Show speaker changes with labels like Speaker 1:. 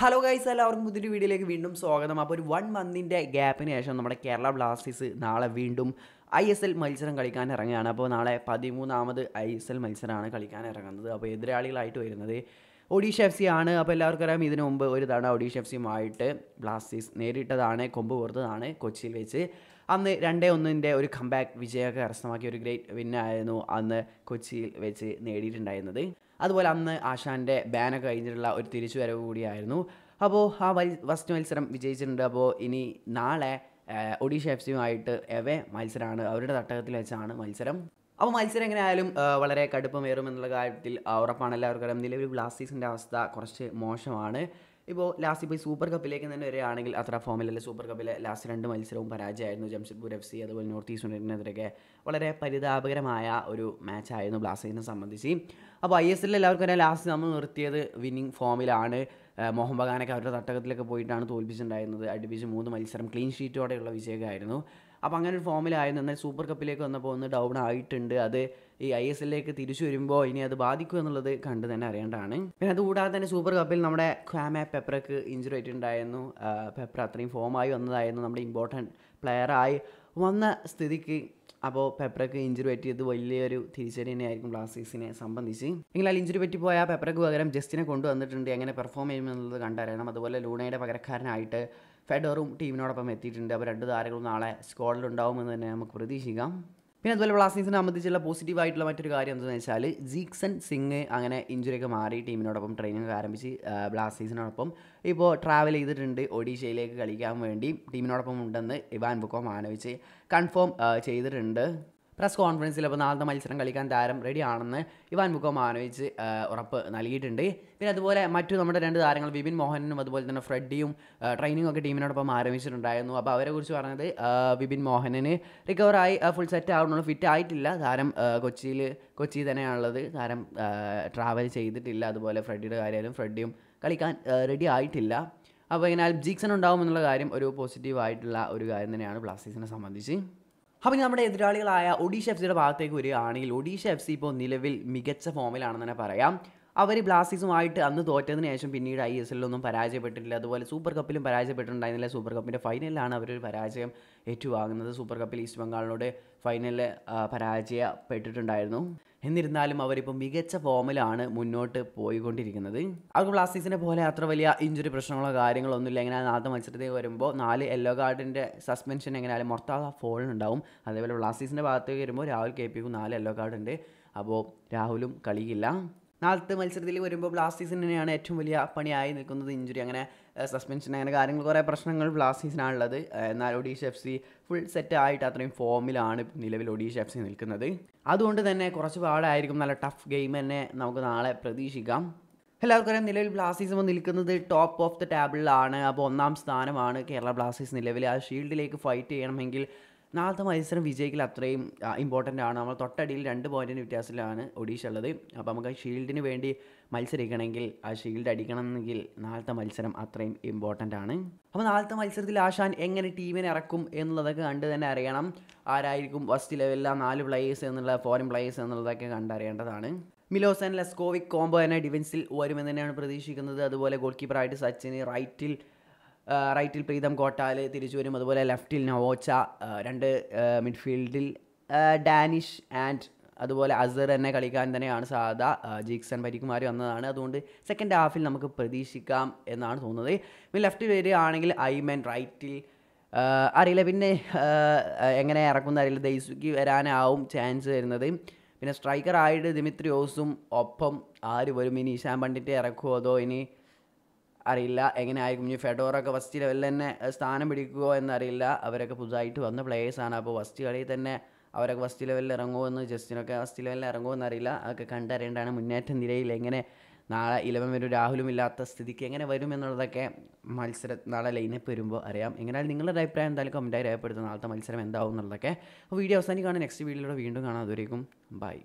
Speaker 1: hello guys എല്ലാവർക്കും പുതിയൊരു വീഡിയോയിലേക്ക് വീണ്ടും സ്വാഗതം അപ്പോൾ ഒരു വൺ മന്തിൻ്റെ ഗ്യാപ്പിന് ശേഷം നമ്മുടെ കേരള ബ്ലാസ്റ്റേഴ്സ് നാളെ വീണ്ടും ഐ എസ് എൽ മത്സരം കളിക്കാൻ ഇറങ്ങുകയാണ് അപ്പോൾ നാളെ പതിമൂന്നാമത് ഐ എസ് എൽ മത്സരമാണ് കളിക്കാൻ ഇറങ്ങുന്നത് അപ്പോൾ എതിരാളികളായിട്ട് വരുന്നത് ഒഡീഷ എഫ് സി ആണ് അപ്പോൾ എല്ലാവർക്കും അറിയാം ഇതിനു മുമ്പ് ഒരു തവണ ഒഡീഷ എഫ് സിയുമായിട്ട് ബ്ലാസ്റ്റേഴ്സ് നേരിട്ടതാണ് കൊമ്പ് പുറത്തതാണ് കൊച്ചിയിൽ വെച്ച് അന്ന് രണ്ടേ ഒന്നിൻ്റെ ഒരു കംബാക്ക് വിജയമൊക്കെ കരസ്ഥമാക്കിയ ഒരു ഗ്രേറ്റ് വിന്നായിരുന്നു അന്ന് കൊച്ചിയിൽ വെച്ച് നേടിയിട്ടുണ്ടായിരുന്നത് അതുപോലെ അന്ന് ആശാൻ്റെ ബാനൊക്കെ കഴിഞ്ഞിട്ടുള്ള ഒരു വരവ് കൂടിയായിരുന്നു അപ്പോൾ ആ വൽ ഫസ്റ്റ് മത്സരം വിജയിച്ചിട്ടുണ്ട് അപ്പോൾ ഇനി നാളെ ഒഡീഷ എഫ് സിയുമായിട്ട് എവേ മത്സരമാണ് അവരുടെ തട്ടകത്തിൽ വെച്ചാണ് മത്സരം അപ്പോൾ മത്സരം എങ്ങനെ ആയാലും വളരെ കടുപ്പമേറും എന്നുള്ള കാര്യത്തിൽ ഉറപ്പാണ് എല്ലാവർക്കും അറിയാം നിലവിൽ ബ്ലാസ്റ്റേഴ്സിൻ്റെ അവസ്ഥ കുറച്ച് മോശമാണ് ഇപ്പോൾ ലാസ്റ്റ് ഇപ്പോൾ സൂപ്പർ കപ്പിലേക്ക് തന്നെ വരികയാണെങ്കിൽ അത്ര ഫോമിലല്ല സൂപ്പർ കപ്പിലെ ലാസ്റ്റ് രണ്ട് മത്സരവും പരാജയമായിരുന്നു ജംഷഡ്പൂർ എഫ് സി അതുപോലെ നോർത്ത് ഈസ്റ്റ് യുണൈറ്റഡിനെതിരെയൊക്കെ വളരെ പരിതാപകരമായ ഒരു മാച്ചായിരുന്നു ബ്ലാസ്റ്റേഴ്സിനെ സംബന്ധിച്ച് അപ്പോൾ ഐ എസ് എല്ലിൽ എല്ലാവർക്കും അറിയാം ലാസ്റ്റ് നമ്മൾ നിർത്തിയത് വിന്നിംഗ് ഫോമിലാണ് മോഹൻ ബഗാനൊക്കെ അവരുടെ തട്ടകത്തിലൊക്കെ പോയിട്ടാണ് തോൽപ്പിച്ചിട്ടുണ്ടായിരുന്നത് അടുപ്പിച്ച് മൂന്ന് മത്സരം ക്ലീൻ ഷീറ്റോടെയുള്ള വിജയമായിരുന്നു അപ്പോൾ അങ്ങനെ ഒരു ഫോമിലായിരുന്നു എന്നാൽ സൂപ്പർ കപ്പിലേക്ക് വന്നപ്പോൾ ഒന്ന് ഡൗൺ ആയിട്ടുണ്ട് അത് ഈ ഐ എസ് എല്ലിലേക്ക് തിരിച്ചു വരുമ്പോൾ ഇനി അത് ബാധിക്കും എന്നുള്ളത് കണ്ട് തന്നെ അറിയേണ്ടതാണ് പിന്നെ അതുകൂടാതെ തന്നെ സൂപ്പർ കപ്പിൽ നമ്മുടെ ക്വാമെ പെപ്പറക്ക് ഇഞ്ചുറി ആയിട്ടുണ്ടായിരുന്നു പെപ്പർ അത്രയും ഫോമായി വന്നതായിരുന്നു നമ്മുടെ ഇമ്പോർട്ടൻറ്റ് പ്ലെയറായി വന്ന സ്ഥിതിക്ക് അപ്പോൾ പെപ്പറക്ക് ഇഞ്ചുറി പറ്റിയത് വലിയൊരു തിരിച്ചടി തന്നെയായിരിക്കും ബ്ലാസ്റ്റേഴ്സിനെ സംബന്ധിച്ച് എങ്കിൽ അതിൽ ഇഞ്ചുറി പറ്റി പോയ പെപ്പറക്ക് പകരം ജസ്റ്റിനെ കൊണ്ടുവന്നിട്ടുണ്ട് എങ്ങനെ പെർഫോം ചെയ്യുമെന്നുള്ളത് കണ്ടറിയണം അതുപോലെ ലൂണയുടെ പകരക്കാരനായിട്ട് ഫെഡറും ടീമിനോടൊപ്പം എത്തിയിട്ടുണ്ട് അപ്പോൾ രണ്ട് താരങ്ങളും നാളെ സ്ക്വാഡിലുണ്ടാവുമെന്ന് തന്നെ നമുക്ക് പ്രതീക്ഷിക്കാം പിന്നെ അതുപോലെ ബ്ലാസ്റ്റേഴ്സിനെ സംബന്ധിച്ചുള്ള പോസിറ്റീവ് ആയിട്ടുള്ള മറ്റൊരു കാര്യം എന്താണെന്ന് വെച്ചാൽ ജീക്സൺ സിംഗ് അങ്ങനെ ഇഞ്ചുറിയൊക്കെ മാറി ടീമിനോടൊപ്പം ട്രെയിനിങ് ആരംഭിച്ച് ബ്ലാസ്റ്റേഴ്സിനോടൊപ്പം ഇപ്പോൾ ട്രാവൽ ചെയ്തിട്ടുണ്ട് ഒഡീഷയിലേക്ക് കളിക്കാൻ വേണ്ടി ടീമിനോടൊപ്പം ഉണ്ടെന്ന് ഇവാൻ ബുക്കോ മാനവിച്ച് കൺഫേം ചെയ്തിട്ടുണ്ട് പ്രസ് കോൺഫറൻസിൽ അപ്പോൾ നാളത്തെ മത്സരം കളിക്കാൻ താരം റെഡിയാണെന്ന് ഇവാൻ മുഖമാനോയിച്ച് ഉറപ്പ് നൽകിയിട്ടുണ്ട് പിന്നെ അതുപോലെ മറ്റു നമ്മുടെ രണ്ട് താരങ്ങൾ വിപിൻ മോഹനും അതുപോലെ തന്നെ ഫ്രെഡിയും ട്രെയിനിങ് ഒക്കെ ടീമിനോടൊപ്പം ആരംഭിച്ചിട്ടുണ്ടായിരുന്നു അപ്പോൾ അവരെക്കുറിച്ച് പറഞ്ഞത് വിപിൻ മോഹനന് റിക്കവറായി ഫുൾ സെറ്റ് ആവണുള്ളൂ ഫിറ്റ് ആയിട്ടില്ല താരം കൊച്ചിയിൽ കൊച്ചി തന്നെയാണുള്ളത് താരം ട്രാവൽ ചെയ്തിട്ടില്ല അതുപോലെ ഫ്രെഡിയുടെ കാര്യമായാലും ഫ്രെഡിയും കളിക്കാൻ റെഡി ആയിട്ടില്ല അപ്പോൾ ഇങ്ങനെ അൽബ് ജീക്സൺ ഉണ്ടാകുമെന്നുള്ള കാര്യം ഒരു പോസിറ്റീവ് ആയിട്ടുള്ള ഒരു കാര്യം തന്നെയാണ് ബ്ലാസ്റ്റേഴ്സിനെ സംബന്ധിച്ച് അപ്പോൾ നമ്മുടെ എതിരാളികളായ ഒഡീഷ എഫ് സിയുടെ ഭാഗത്തേക്ക് വരികയാണെങ്കിൽ ഒഡീഷ എഫ് സി ഇപ്പോൾ നിലവിൽ മികച്ച ഫോമിലാണെന്ന് തന്നെ പറയാം അവർ ബ്ലാസ്റ്റേഴ്സുമായിട്ട് അന്ന് തോറ്റതിന് ശേഷം പിന്നീട് ഐ എസ് എല്ലിലൊന്നും പരാജയപ്പെട്ടിട്ടില്ല അതുപോലെ സൂപ്പർ കപ്പിലും പരാജയപ്പെട്ടിട്ടുണ്ടായിരുന്നില്ല സൂപ്പർ കപ്പിൻ്റെ ഫൈനലിലാണ് അവരൊരു പരാജയം ഏറ്റുവാങ്ങുന്നത് സൂപ്പർ കപ്പിൽ ഈസ്റ്റ് ബംഗാളിനോട് ഫൈനലിൽ പരാജയപ്പെട്ടിട്ടുണ്ടായിരുന്നു എന്നിരുന്നാലും അവരിപ്പോൾ മികച്ച ഫോമിലാണ് മുന്നോട്ട് പോയിക്കൊണ്ടിരിക്കുന്നത് അവർക്ക് ബ്ലാസ്റ്റേഴ്സിനെ പോലെ അത്ര വലിയ ഇഞ്ചുറി പ്രശ്നങ്ങളോ കാര്യങ്ങളോ ഒന്നുമില്ല എങ്ങനെ നാളത്തെ മത്സരത്തിൽ വരുമ്പോൾ നാല് യെല്ലോ കാർഡിൻ്റെ സസ്പെൻഷൻ എങ്ങനെയാലും മൊത്തം ഫോളിനുണ്ടാവും അതേപോലെ ബ്ലാസ്റ്റേഴ്സിൻ്റെ ഭാഗത്തേക്ക് വരുമ്പോൾ രാഹുൽ കെ പിക്കും നാല് യെല്ലോ കാർഡുണ്ട് അപ്പോൾ രാഹുലും കളിയില്ല നാളത്തെ മത്സരത്തിൽ വരുമ്പോൾ തന്നെയാണ് ഏറ്റവും വലിയ പണിയായി നിൽക്കുന്നത് ഇഞ്ചുറി അങ്ങനെ സസ്പെൻഷൻ അങ്ങനെ കാര്യങ്ങൾ കുറേ പ്രശ്നങ്ങൾ ബ്ലാസ്റ്റീസിനാണുള്ളത് എന്നാൽ Odisha F C full set ആയിട്ട് അത്രയും ഫോമിലാണ് നിലവിൽ ഒഡീഷ എഫ് സി നിൽക്കുന്നത് അതുകൊണ്ട് തന്നെ കുറച്ച് പാടായിരിക്കും നല്ല ടഫ് ഗെയിം തന്നെ നമുക്ക് നാളെ പ്രതീക്ഷിക്കാം എല്ലാവർക്കും അറിയാം നിലവിൽ ബ്ലാസ്റ്റേഴ്സ് നിൽക്കുന്നത് ടോപ്പ് ഓഫ് ദ ടേബിളിലാണ് അപ്പോൾ ഒന്നാം സ്ഥാനമാണ് കേരള ബ്ലാസ്റ്റേഴ്സ് നിലവിൽ ആ ഷീൽഡിലേക്ക് ഫൈറ്റ് ചെയ്യണമെങ്കിൽ നാളത്തെ മത്സരം വിജയിക്കൽ അത്രയും ഇമ്പോർട്ടൻ്റ് ആണ് നമ്മൾ തൊട്ടടിയിൽ രണ്ട് പോയിൻറ്റിന് വ്യത്യാസത്തിലാണ് ഒഡീഷ ഉള്ളത് അപ്പോൾ നമുക്ക് ഷീൽഡിന് വേണ്ടി മത്സരിക്കണമെങ്കിൽ ആ ഷീൽഡ് അടിക്കണമെങ്കിൽ നാളത്തെ മത്സരം അത്രയും ഇമ്പോർട്ടൻ്റ് ആണ് അപ്പോൾ നാളത്തെ മത്സരത്തിൽ ആശാൻ എങ്ങനെ ടീമിനെ ഇറക്കും എന്നുള്ളതൊക്കെ കണ്ട് തന്നെ അറിയണം ആരായിരിക്കും ഫസ്റ്റ് ലെവലിലെ നാല് പ്ലേയേഴ്സ് എന്നുള്ള ഫോറിൻ പ്ലേയേഴ്സ് എന്നുള്ളതൊക്കെ കണ്ടറിയേണ്ടതാണ് മിലോസൻ ലെസ്കോവിക് കോംബോ എന്ന ഡിഫൻസിൽ വരുമെന്ന് തന്നെയാണ് പ്രതീക്ഷിക്കുന്നത് അതുപോലെ ഗോൾ കീപ്പറായിട്ട് സച്ചിന് റൈറ്റിൽ റൈറ്റിൽ പ്രീതം കോട്ടാൽ തിരിച്ചു വരും അതുപോലെ ലെഫ്റ്റിൽ നവോച്ച രണ്ട് മിഡ്ഫീൽഡിൽ ഡാനിഷ് ആൻഡ് അതുപോലെ അസർ തന്നെ കളിക്കാൻ തന്നെയാണ് സാധാ ജീക്സൺ പരിക്കുമാർ വന്നതാണ് അതുകൊണ്ട് സെക്കൻഡ് ഹാഫിൽ നമുക്ക് പ്രതീക്ഷിക്കാം എന്നാണ് തോന്നുന്നത് പിന്നെ ലെഫ്റ്റ് വരികയാണെങ്കിൽ ഐമൻ റൈറ്റിൽ അറിയില്ല പിന്നെ എങ്ങനെ ഇറക്കുന്ന അറിയില്ല ദൈസുക്ക് വരാനാവും ചാൻസ് വരുന്നത് പിന്നെ സ്ട്രൈക്കർ ആയിട്ട് ദിമിത്രിയോസും ഒപ്പം ആര് വരും ഇനി ഇഷാം പണ്ടിറ്റ് ഇറക്കുമോ അതോ ഇനി അറിയില്ല എങ്ങനെ ആയിരിക്കും ഇനി ഫെഡോറൊക്കെ ഫസ്റ്റ് ലെവലിൽ തന്നെ സ്ഥാനം പിടിക്കുമോ എന്നറിയില്ല അവരൊക്കെ പുതുതായിട്ട് വന്ന പ്ലേയേഴ്സാണ് അപ്പോൾ ഫസ്റ്റ് കളിയിൽ തന്നെ അവരൊക്കെ ഫസ്റ്റ് ലെവലിൽ ഇറങ്ങുമോ എന്ന് ജസ്റ്റിനൊക്കെ ഫസ്റ്റ് ലെവലിൽ ഇറങ്ങുമോ എന്നറിയില്ല അതൊക്കെ കണ്ടറിയേണ്ടാണ് മുന്നേറ്റ നിലയിൽ എങ്ങനെ നാളെ ഇലവൻ വരും രാഹുലും ഇല്ലാത്ത സ്ഥിതിക്ക് എങ്ങനെ വരും എന്നുള്ളതൊക്കെ മത്സരം നാളെ ലൈനപ്പ് വരുമ്പോൾ അറിയാം എങ്ങനെയാണ് നിങ്ങളുടെ അഭിപ്രായം എന്തായാലും കമൻറ്റായി രേഖപ്പെടുത്തും നാളത്തെ മത്സരം എന്താവും എന്നുള്ളതൊക്കെ അപ്പോൾ വീഡിയോ അവസാനിക്കാണ് നെക്സ്റ്റ് വീഡിയോയിലൂടെ വീണ്ടും കാണാം അതുവരേക്കും ബൈ